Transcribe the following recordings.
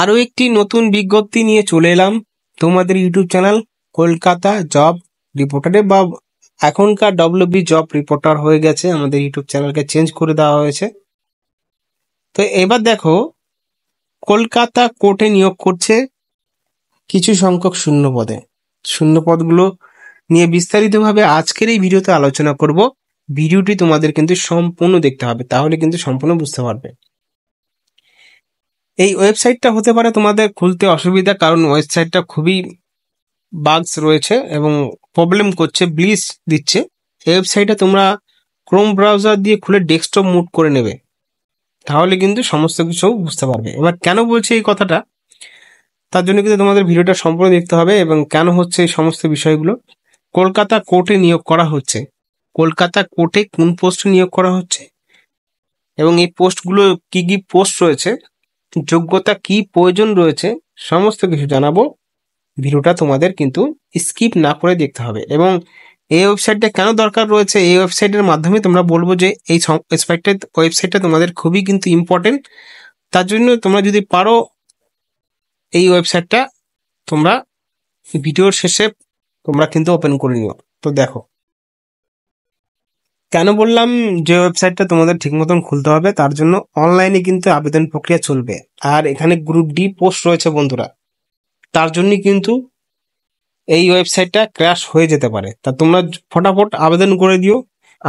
আরও একটি নতুন বিজ্ঞপ্তি নিয়ে চলে এলাম তোমাদের ইউটিউব চ্যানেল কলকাতা জব রিপোর্টারে বা এখনকার ডব্লিউবি জব রিপোর্টার হয়ে গেছে আমাদের ইউটিউব চ্যানেলকে চেঞ্জ করে দেওয়া হয়েছে তো এবার দেখো কলকাতা কোর্টে নিয়োগ করছে কিছু সংখ্যক শূন্য পদে শূন্য পদগুলো নিয়ে বিস্তারিতভাবে আজকের এই ভিডিওতে আলোচনা করব ভিডিওটি তোমাদের কিন্তু সম্পূর্ণ দেখতে হবে তাহলে কিন্তু সম্পূর্ণ বুঝতে পারবে এই ওয়েবসাইটটা হতে পারে তোমাদের খুলতে অসুবিধা কারণ ওয়েবসাইটটা খুবই বাগস রয়েছে এবং প্রবলেম করছে ব্লিস দিচ্ছে ওয়েবসাইটে তোমরা ক্রোম ব্রাউজার দিয়ে খুলে ডেস্কটপ মুড করে নেবে তাহলে কিন্তু সমস্ত কিছু বুঝতে পারবে এবার কেন বলছি এই কথাটা তার জন্য কিন্তু তোমাদের ভিডিওটা সম্পূর্ণ দেখতে হবে এবং কেন হচ্ছে এই সমস্ত বিষয়গুলো কলকাতা কোর্টে নিয়োগ করা হচ্ছে কলকাতা কোর্টে কোন পোস্ট নিয়োগ করা হচ্ছে এবং এই পোস্টগুলো কি কি পোস্ট রয়েছে যোগ্যতা কি প্রয়োজন রয়েছে সমস্ত কিছু জানাবো ভিডিওটা তোমাদের কিন্তু স্কিপ না করে দেখতে হবে এবং এই ওয়েবসাইটটা কেন দরকার রয়েছে এই ওয়েবসাইটের মাধ্যমে তোমরা বলবো যে এই ওয়েবসাইটটা ওয়েবসাইটটা তোমাদের খুবই কিন্তু ইম্পর্টেন্ট তার জন্য তোমরা যদি পারো এই ওয়েবসাইটটা তোমরা ভিডিওর শেষে তোমরা কিন্তু ওপেন করে নিও তো দেখো কেন বললাম যে ওয়েবসাইটটা তোমাদের ঠিক মতন খুলতে হবে তার জন্য অনলাইনে কিন্তু আবেদন প্রক্রিয়া চলবে আর এখানে গ্রুপ ডি পোস্ট রয়েছে বন্ধুরা তার জন্যই কিন্তু এই ওয়েবসাইটটা ক্র্যাশ হয়ে যেতে পারে তা তোমরা ফটাফট আবেদন করে দিও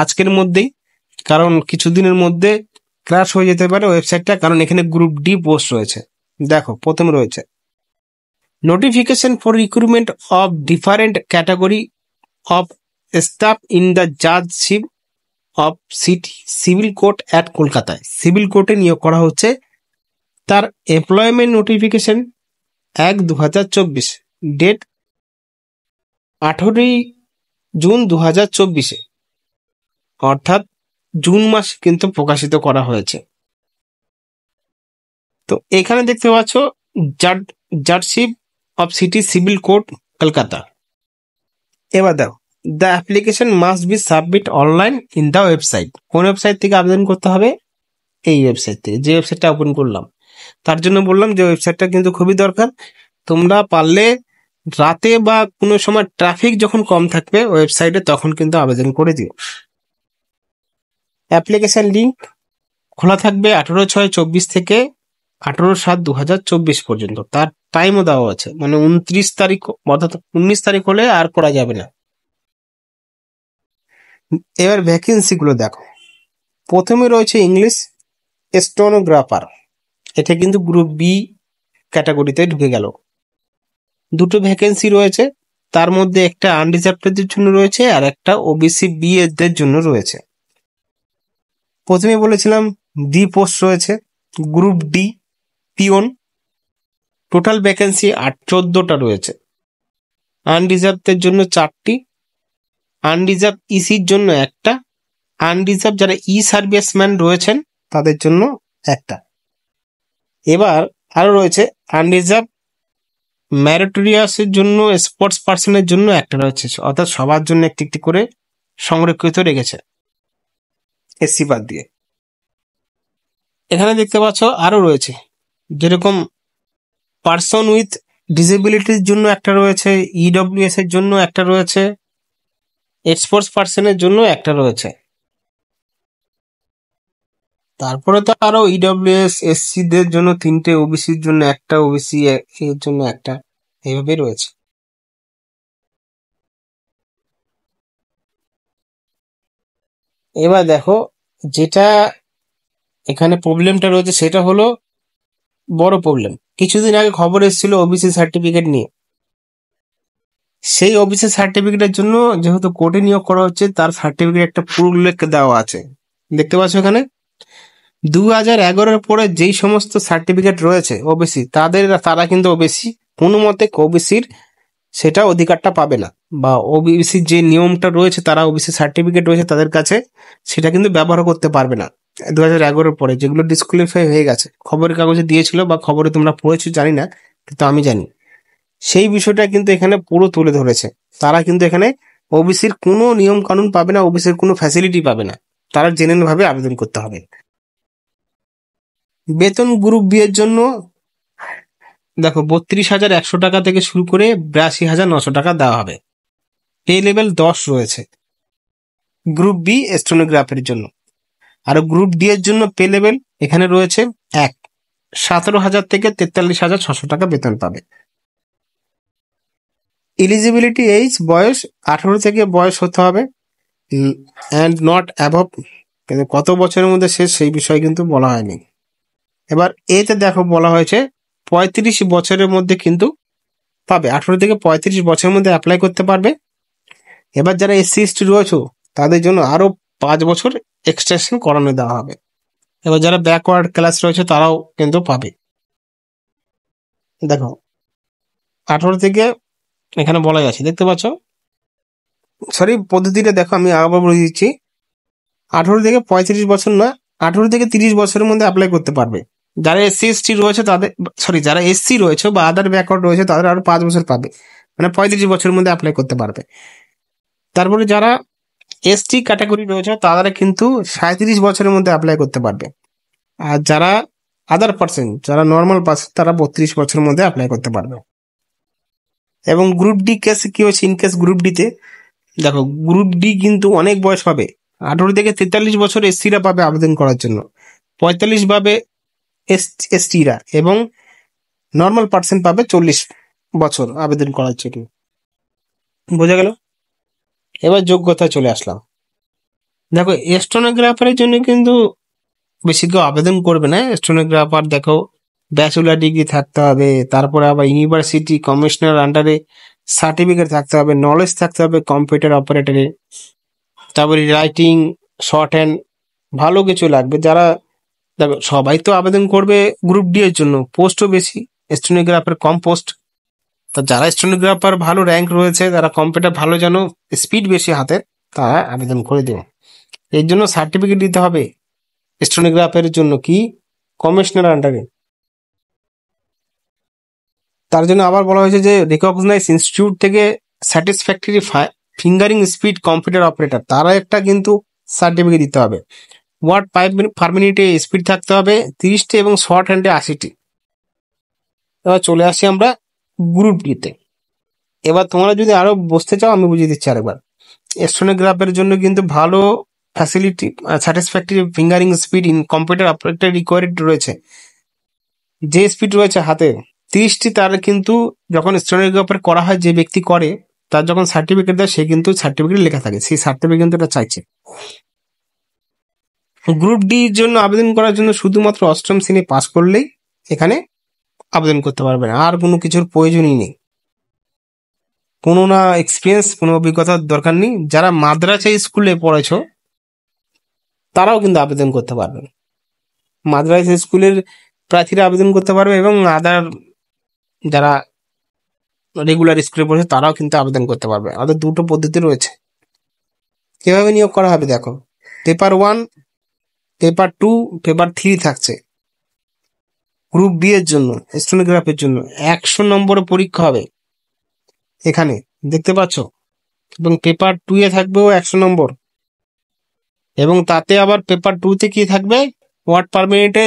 আজকের মধ্যেই কারণ কিছুদিনের মধ্যে ক্র্যাশ হয়ে যেতে পারে ওয়েবসাইটটা কারণ এখানে গ্রুপ ডি পোস্ট রয়েছে দেখো প্রথম রয়েছে notification for recruitment of different category of staff in the judgeship of city civil court at কলকাতায় সিভিল কোর্টে নিয়োগ করা হচ্ছে তার এমপ্লয়মেন্ট নোটিফিকেশন এক দু হাজার চব্বিশ ডেট আঠেরোই জুন দু হাজার চব্বিশে অর্থাৎ জুন মাস কিন্তু প্রকাশিত করা হয়েছে তো এখানে দেখতে পাচ্ছ judgeship of city civil court Kolkata এবার দেখো the application must be submit online in the website কোন ওয়েবসাইট থেকে আবেদন করতে হবে এই ওয়েবসাইট থেকে যে ওয়েবসাইটটা ওপেন করলাম তার জন্য বললাম যে ওয়েবসাইটটা কিন্তু খুবই দরকার তোমরা পারলে রাতে বা কোনো সময় ট্রাফিক যখন কম থাকবে ওয়েবসাইটে তখন কিন্তু আবেদন করে দিও অ্যাপ্লিকেশন লিঙ্ক খোলা থাকবে আঠেরো ছয় চব্বিশ থেকে আঠেরো সাত দু হাজার চব্বিশ পর্যন্ত তার টাইমও দেওয়া আছে মানে উনত্রিশ তারিখ অর্থাৎ উনিশ তারিখ হলে আর করা যাবে না এবার ভ্যাকেন্সিগুলো দেখো প্রথমে রয়েছে ইংলিশ স্টোনোগ্রাফার এটা কিন্তু গ্রুপ বি ক্যাটাগরিতে ঢুকে গেল দুটো ভ্যাকেন্সি রয়েছে তার মধ্যে একটা আনরিজার্ভদের জন্য রয়েছে আর একটা ওবিসি বি এদের জন্য রয়েছে প্রথমে বলেছিলাম ডি পোস্ট রয়েছে group D peon total vacancy আট চোদ্দোটা রয়েছে আনরিজার্ভদের জন্য চারটি আনরিজার্ভ ইসির e জন্য একটা আনরিজার্ভ যারা ই e সার্ভিসম্যান রয়েছেন তাদের জন্য একটা এবার আরো রয়েছে আনরিজার্ভ ম্যারিটোরিয়াসের জন্য স্পোর্টস পার্সনের জন্য একটা রয়েছে অর্থাৎ সবার জন্য একটি একটি করে সংরক্ষিত রেখেছে এসি বাদ দিয়ে এখানে দেখতে পাচ্ছ আরো রয়েছে যেরকম পার্সন উইথ ডিসেবিলিটির জন্য একটা রয়েছে ইডব্লিউএস e এর জন্য একটা রয়েছে এক্সপোর্টস পার্সনের জন্য একটা রয়েছে তারপরে তো আরো ইডব্লিউএস e এসসি দের জন্য তিনটে ওবিসির জন্য একটা ওবিসি এর জন্য একটা এইভাবে রয়েছে এবার দেখো যেটা এখানে প্রবলেমটা রয়েছে সেটা হলো বড় প্রবলেম কিছুদিন আগে খবর এসেছিল ওবিসি সার্টিফিকেট নিয়ে সেই অফিসের সার্টিফিকেটের জন্য যেহেতু কোর্টে নিয়োগ করা হচ্ছে তার সার্টিফিকেট একটা উল্লেখ দেওয়া আছে দেখতে পাচ্ছ এখানে দু হাজার এগারোর পরে যেই সমস্ত সার্টিফিকেট রয়েছে ওবিসি তাদের তারা কিন্তু ওবিসি কোনো মতে ওবিসির সেটা অধিকারটা পাবে না বা ওবিসি যে নিয়মটা রয়েছে তারা ওবিসি সার্টিফিকেট রয়েছে তাদের কাছে সেটা কিন্তু ব্যবহার করতে পারবে না দু হাজার এগারোর পরে যেগুলো ডিসকোয়ালিফাই হয়ে গেছে খবরের কাগজে দিয়েছিল বা খবরে তোমরা পড়েছো জানি না কিন্তু আমি জানি সেই বিষয়টা কিন্তু এখানে পুরো তুলে ধরেছে তারা কিন্তু এখানে ওবিসির কোনো নিয়ম কানুন পাবে না ওবিসির কোনো ফ্যাসিলিটি পাবে না তারা জেনুইনভাবে আবেদন করতে হবে বেতন গ্রুপ বি এর জন্য দেখো বত্রিশ হাজার একশো টাকা থেকে শুরু করে বিরাশি হাজার নশো টাকা দেওয়া হবে পে লেভেল দশ রয়েছে গ্রুপ বি স্টোনোগ্রাফের জন্য আর গ্রুপ ডি এর জন্য পে লেভেল এখানে রয়েছে এক সতেরো হাজার থেকে তেতাল্লিশ হাজার ছশো টাকা বেতন পাবে ইলিজিবিলিটি এইজ বয়স আঠারো থেকে বয়স হতে হবে অ্যান্ড নট অ্যাভব কিন্তু কত বছরের মধ্যে শেষ সেই বিষয়ে কিন্তু বলা হয়নি এবার এতে দেখো বলা হয়েছে পঁয়ত্রিশ বছরের মধ্যে কিন্তু পাবে আঠেরো থেকে পঁয়ত্রিশ বছরের মধ্যে অ্যাপ্লাই করতে পারবে এবার যারা এসসি এসটি রয়েছে তাদের জন্য আরও পাঁচ বছর এক্সটেনশন করানো দেওয়া হবে এবার যারা ব্যাকওয়ার্ড ক্লাস রয়েছে তারাও কিন্তু পাবে দেখো আঠেরো থেকে এখানে বলাই আছে দেখতে পাচ্ছ সরি পদ্ধতিটা দেখো আমি আবার বলে দিচ্ছি আঠেরো থেকে পঁয়ত্রিশ বছর না আঠেরো থেকে তিরিশ বছরের মধ্যে অ্যাপ্লাই করতে পারবে যারা এসসি এসটি রয়েছে তাদের সরি যারা এসসি রয়েছে বা আদার ব্যাকওয়ার্ড রয়েছে তাদের আরো পাঁচ বছর পাবে মানে পঁয়ত্রিশ বছরের মধ্যে অ্যাপ্লাই করতে পারবে তারপরে যারা এসটি ক্যাটাগরি রয়েছে তারা কিন্তু সাঁত্রিশ বছরের মধ্যে অ্যাপ্লাই করতে পারবে আর যারা আদার পার্সেন্ট যারা নর্মাল পার্সেন তারা বত্রিশ বছরের মধ্যে অ্যাপ্লাই করতে পারবে এবং গ্রুপ ডি কেস কি হয়েছে ইন কেস গ্রুপ ডিতে দেখো গ্রুপ ডি কিন্তু অনেক বয়স পাবে আঠারো থেকে তেতাল্লিশ বছর এসসিরা পাবে আবেদন করার জন্য পঁয়তাল্লিশ পাবে এসটিরা এবং নর্মাল পার্সেন্ট পাবে চল্লিশ বছর আবেদন করার জন্য বোঝা গেল এবার যোগ্যতা চলে আসলাম দেখো স্টোনোগ্রাফারের জন্য কিন্তু বেশি কেউ আবেদন করবে না স্টোনোগ্রাফার দেখো ব্যাচুলার ডিগ্রি থাকতে হবে তারপরে আবার ইউনিভার্সিটি কমিশনার আন্ডারে সার্টিফিকেট থাকতে হবে নলেজ থাকতে হবে কম্পিউটার অপারেটরে তারপরে রাইটিং শর্ট হ্যান্ড ভালো কিছু লাগবে যারা সবাই তো আবেদন করবে গ্রুপ ডি এর জন্য পোস্টও বেশি স্টেনোগ্রাফার কম পোস্ট তো যারা স্টেনোগ্রাফার ভালো র্যাঙ্ক রয়েছে তারা কম্পিউটার ভালো যেন স্পিড বেশি হাতে তারা আবেদন করে দেবে এর জন্য সার্টিফিকেট দিতে হবে স্টোনিগ্রাফের জন্য কি কমিশনার আন্ডারে তার জন্য আবার বলা হয়েছে যে রিকগনাইজ ইনস্টিটিউট থেকে satisfactory fingering speed computer operator তারা একটা কিন্তু সার্টিফিকেট দিতে হবে ওয়ার্ড ফাইভ মিনিট পার মিনিটে স্পিড থাকতে হবে তিরিশটি এবং শর্ট হ্যান্ডে আশিটি এবার চলে আসি আমরা গ্রুপ ডিতে এবার তোমরা যদি আরও বসতে চাও আমি বুঝিয়ে দিচ্ছি আরেকবার স্টোনোগ্রাফের জন্য কিন্তু ভালো facility satisfactory fingering speed in computer operator required রয়েছে যে স্পিড রয়েছে হাতে তিরিশটি তার কিন্তু যখন স্টেনোগ্রাফার করা হয় যে ব্যক্তি করে তার যখন সার্টিফিকেট দেয় সে কিন্তু সার্টিফিকেট লেখা থাকে সেই সার্টিফিকেট কিন্তু এটা চাইছে গ্রুপ ডির জন্য আবেদন করার জন্য শুধুমাত্র অষ্টম শ্রেণী পাস করলেই এখানে আবেদন করতে পারবেন আর কোনো কিছুর প্রয়োজনই নেই কোনো না এক্সপিরিয়েন্স কোনো অভিজ্ঞতার দরকার নেই যারা মাদ্রাসা স্কুলে পড়েছ তারাও কিন্তু আবেদন করতে পারবেন মাদ্রাসা স্কুলের প্রার্থীরা আবেদন করতে পারবে এবং আদার যারা রেগুলার স্কুলে পড়ছে তারাও কিন্তু আবেদন করতে পারবে আমাদের দুটো পদ্ধতি রয়েছে কিভাবে নিয়োগ করা হবে দেখো paper one paper two paper three থাকছে গ্রুপ বি এর জন্য স্টোনোগ্রাফের জন্য একশো নম্বরের পরীক্ষা হবে এখানে দেখতে পাচ্ছ এবং পেপার টু এ থাকবেও একশো নম্বর এবং তাতে আবার পেপার টুতে কি থাকবে ওয়ার্ড পার মিনিটে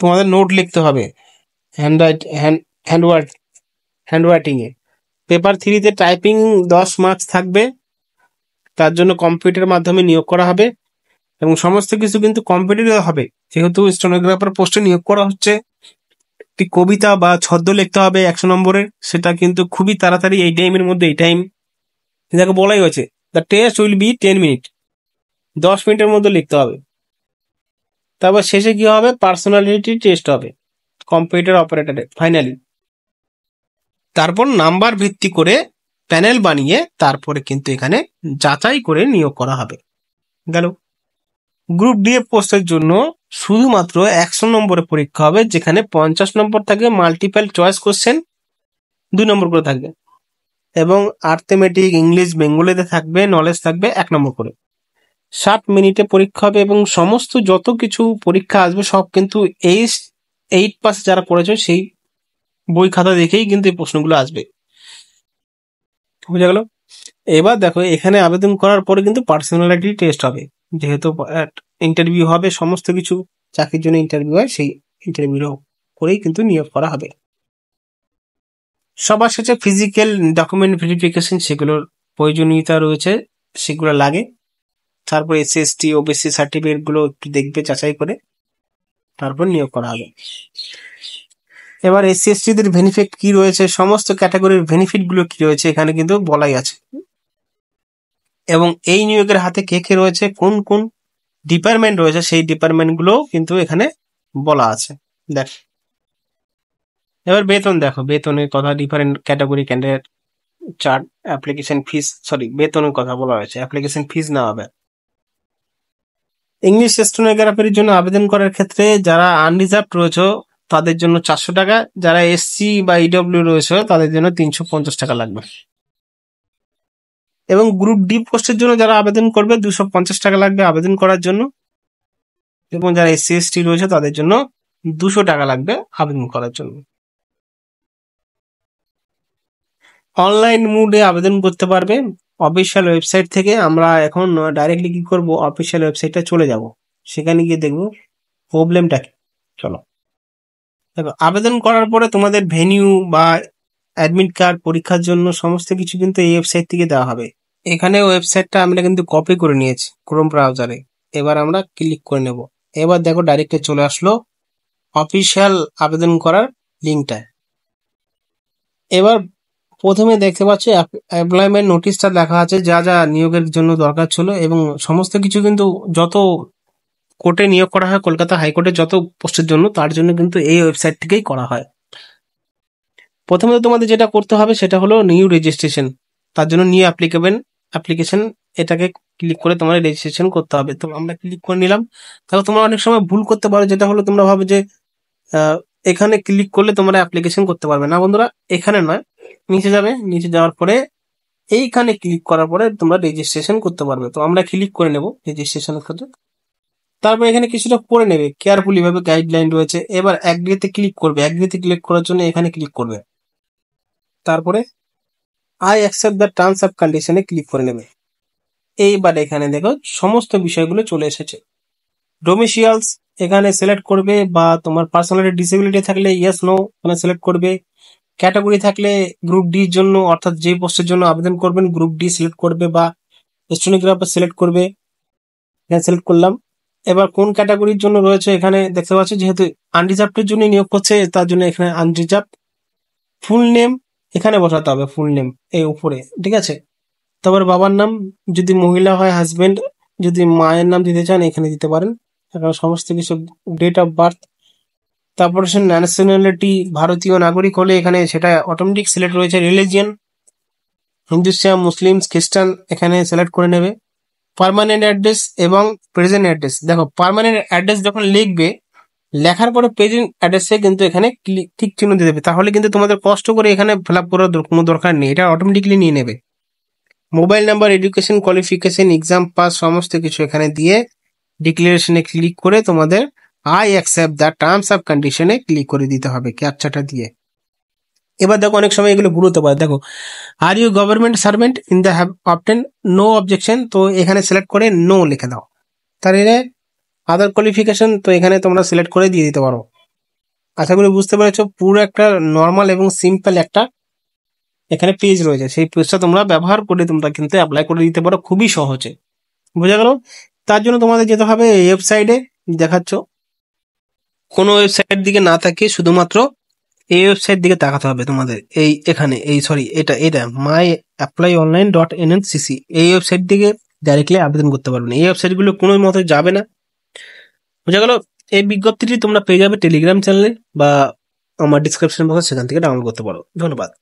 তোমাদের নোট লিখতে হবে hand write hand hand word hand paper থ্রিতে টাইপিং দশ মার্কস থাকবে তার জন্য কম্পিউটার মাধ্যমে নিয়োগ করা হবে এবং সমস্ত কিছু কিন্তু কম্পিউটারে হবে যেহেতু স্টেনোগ্রাফার পোস্টে নিয়োগ করা হচ্ছে একটি কবিতা বা ছদ্ম লিখতে হবে একশো নম্বরের সেটা কিন্তু খুবই তাড়াতাড়ি এই টাইমের মধ্যে এই টাইম যাকে বলাই হয়েছে the test will be ten minute দশ মিনিটের মধ্যে লিখতে হবে তারপর শেষে কি হবে পার্সোনালিটি টেস্ট হবে কম্পিউটার অপারেটারে ফাইনালি তারপর নাম্বার ভিত্তি করে প্যানেল বানিয়ে তারপরে কিন্তু এখানে যাচাই করে নিয়োগ করা হবে গেল গ্রুপ ডি পোস্টের জন্য শুধুমাত্র একশো নম্বরের পরীক্ষা হবে যেখানে পঞ্চাশ নম্বর থাকে মাল্টিপ্যাল চয়েস কোশ্চেন দুই নম্বর করে থাকবে এবং আর্থমেটিক ইংলিশ বেঙ্গলিতে থাকবে নলেজ থাকবে এক নম্বর করে ষাট মিনিটে পরীক্ষা হবে এবং সমস্ত যত কিছু পরীক্ষা আসবে সব কিন্তু এইচ এইট পাস যারা পড়েছে সেই বই খাতা দেখেই কিন্তু এই প্রশ্নগুলো আসবে বুঝা গেল এবার দেখো এখানে আবেদন করার পরে কিন্তু পার্সোনালিটি টেস্ট হবে যেহেতু ইন্টারভিউ হবে সমস্ত কিছু চাকরির জন্য ইন্টারভিউ হয় সেই ইন্টারভিউ করেই কিন্তু নিয়োগ করা হবে সবার সাথে ফিজিক্যাল ডকুমেন্ট ভেরিফিকেশন সেগুলোর প্রয়োজনীয়তা রয়েছে সেগুলো লাগে তারপর এস টি ওবিসি সার্টিফিকেটগুলো একটু দেখবে যাচাই করে তারপর নিয়োগ করা হবে এবার এসটিদের বেনিফিট কি রয়েছে সমস্ত ক্যাটাগরির বেনিফিটগুলো কি রয়েছে এখানে কিন্তু বলাই আছে এবং এই নিয়োগের হাতে কে কে রয়েছে কোন কোন ডিপার্টমেন্ট রয়েছে সেই ডিপার্টমেন্টগুলো কিন্তু এখানে বলা আছে দেখ এবার বেতন দেখো বেতনের কথা different category candidate chart application fees sorry বেতনের কথা বলা হয়েছে অ্যাপ্লিকেশন ফিস না হবে ইংলিশ স্টেনোগ্রাফির জন্য আবেদন করার ক্ষেত্রে যারা আনরিজার্ভ রয়েছে তাদের জন্য চারশো টাকা যারা এসসি বা ইডব্লিউ e রয়েছে তাদের জন্য তিনশো পঞ্চাশ টাকা লাগবে এবং গ্রুপ ডি পোস্টের জন্য যারা আবেদন করবে দুশো পঞ্চাশ টাকা লাগবে আবেদন করার জন্য এবং যারা এসসি এসটি রয়েছে তাদের জন্য দুশো টাকা লাগবে আবেদন করার জন্য অনলাইন মুডে আবেদন করতে পারবে অফিসিয়াল ওয়েবসাইট থেকে আমরা এখন ডাইরেক্টলি কি করব অফিসিয়াল ওয়েবসাইটটা চলে যাব সেখানে গিয়ে দেখব প্রবলেমটা কি চলো দেখো আবেদন করার পরে তোমাদের ভেনিউ বা অ্যাডমিট কার্ড পরীক্ষার জন্য সমস্ত কিছু কিন্তু এই ওয়েবসাইট থেকে দেওয়া হবে এখানে ওয়েবসাইটটা আমরা কিন্তু কপি করে নিয়েছি ক্রোম ব্রাউজারে এবার আমরা ক্লিক করে নেব এবার দেখো ডাইরেক্টে চলে আসলো অফিসিয়াল আবেদন করার লিঙ্কটা এবার প্রথমে দেখতে পাচ্ছ অ্যাপ্লয়মেন্ট নোটিশটা লেখা আছে যা যা নিয়োগের জন্য দরকার ছিল এবং সমস্ত কিছু কিন্তু যত কোর্টে নিয়োগ করা হয় কলকাতা হাইকোর্টে যত পোস্টের জন্য তার জন্য কিন্তু এই ওয়েবসাইট থেকেই করা হয় প্রথমে তোমাদের যেটা করতে হবে সেটা হলো নিউ রেজিস্ট্রেশন তার জন্য নিউ অ্যাপ্লিকেবেন অ্যাপ্লিকেশন এটাকে ক্লিক করে তোমার রেজিস্ট্রেশন করতে হবে তো আমরা ক্লিক করে নিলাম তাহলে তোমরা অনেক সময় ভুল করতে পারো যেটা হলো তোমরা ভাবো যে এখানে ক্লিক করলে তোমরা অ্যাপ্লিকেশন করতে পারবে না বন্ধুরা এখানে নয় নিচে যাবে নিচে যাওয়ার পরে এইখানে ক্লিক করার পরে তোমরা রেজিস্ট্রেশন করতে পারবে তো আমরা ক্লিক করে নেব রেজিস্ট্রেশনের ক্ষেত্রে তারপর এখানে কিছুটা পড়ে নেবে কেয়ারফুলি ভাবে গাইডলাইন রয়েছে এবার অ্যাগ্রিতে ক্লিক করবে অ্যাগ্রিতে ক্লিক করার জন্য এখানে ক্লিক করবে তারপরে I accept the terms of কন্ডিশনে ক্লিক করে নেবে এইবার এখানে দেখো সমস্ত বিষয়গুলো চলে এসেছে ডোমিশিয়ালস এখানে সিলেক্ট করবে বা তোমার পার্সোনালিটি ডিসেবিলিটি থাকলে ইয়েস নো মানে সিলেক্ট করবে ক্যাটাগরি থাকলে গ্রুপ ডির জন্য অর্থাৎ যে পোস্টের জন্য আবেদন করবেন গ্রুপ ডি সিলেক্ট করবে বা স্টোনিগ্রাফার সিলেক্ট করবে এখানে সিলেক্ট করলাম এবার কোন ক্যাটাগরির জন্য রয়েছে এখানে দেখতে পাচ্ছি যেহেতু আনরিজার্ভের জন্য নিয়োগ করছে তার জন্য এখানে আনরিজার্ভ ফুল নেম এখানে বসাতে হবে ফুল নেম এই উপরে ঠিক আছে তারপর বাবার নাম যদি মহিলা হয় হাজবেন্ড যদি মায়ের নাম দিতে চান এখানে দিতে পারেন এখানে সমস্ত কিছু ডেট অফ বার্থ তারপরে সে ন্যাশনালিটি ভারতীয় নাগরিক হলে এখানে সেটা অটোমেটিক সিলেক্ট রয়েছে রিলিজিয়ান হিন্দুস্তান মুসলিম খ্রিস্টান এখানে সিলেক্ট করে নেবে পারমানেন্ট অ্যাড্রেস এবং প্রেজেন্ট অ্যাড্রেস দেখো পারমানেন্ট অ্যাড্রেস যখন লিখবে লেখার পরে প্রেজেন্ট অ্যাড্রেসে কিন্তু এখানে ঠিক চিহ্ন দিয়ে দেবে তাহলে কিন্তু তোমাদের কষ্ট করে এখানে ফিল আপ করার কোনো দরকার নেই এটা অটোমেটিকলি নিয়ে নেবে mobile number education qualification exam pass সমস্ত কিছু এখানে দিয়ে ডিক্লারেশনে ক্লিক করে তোমাদের I accept the terms of কন্ডিশনে ক্লিক করে দিতে হবে ক্যাপচাটা দিয়ে এবার দেখো অনেক সময় এগুলো ভুল হতে দেখো are you government servant in the have obtained no objection তো এখানে সিলেক্ট করে নো লিখে দাও তাহলে আদার কোয়ালিফিকেশন তো এখানে তোমরা সিলেক্ট করে দিয়ে দিতে পারো আশা করি বুঝতে পেরেছো পুরো একটা নর্মাল এবং সিম্পল একটা এখানে পেজ রয়েছে সেই পেজটা তোমরা ব্যবহার করে তোমরা কিন্তু অ্যাপ্লাই করে দিতে পারো খুবই সহজে বোঝা গেল তার জন্য তোমাদের যেতে হবে ওয়েবসাইটে দেখাচ্ছ কোনো ওয়েবসাইটের দিকে না থাকে শুধুমাত্র এই ওয়েবসাইট দিকে তাকাতে হবে তোমাদের এই এখানে এই সরি এটা এটা my apply online dot N N CC এই ওয়েবসাইট দিকে ডাইরেক্টলি আবেদন করতে পারবেন এই ওয়েবসাইটগুলো কোনো মতে যাবে না বোঝা গেল এই বিজ্ঞপ্তিটি তোমরা পেয়ে যাবে টেলিগ্রাম চ্যানেলে বা আমার ডিসক্রিপশন বক্সে সেখান থেকে ডাউনলোড করতে পারো ধন্যবাদ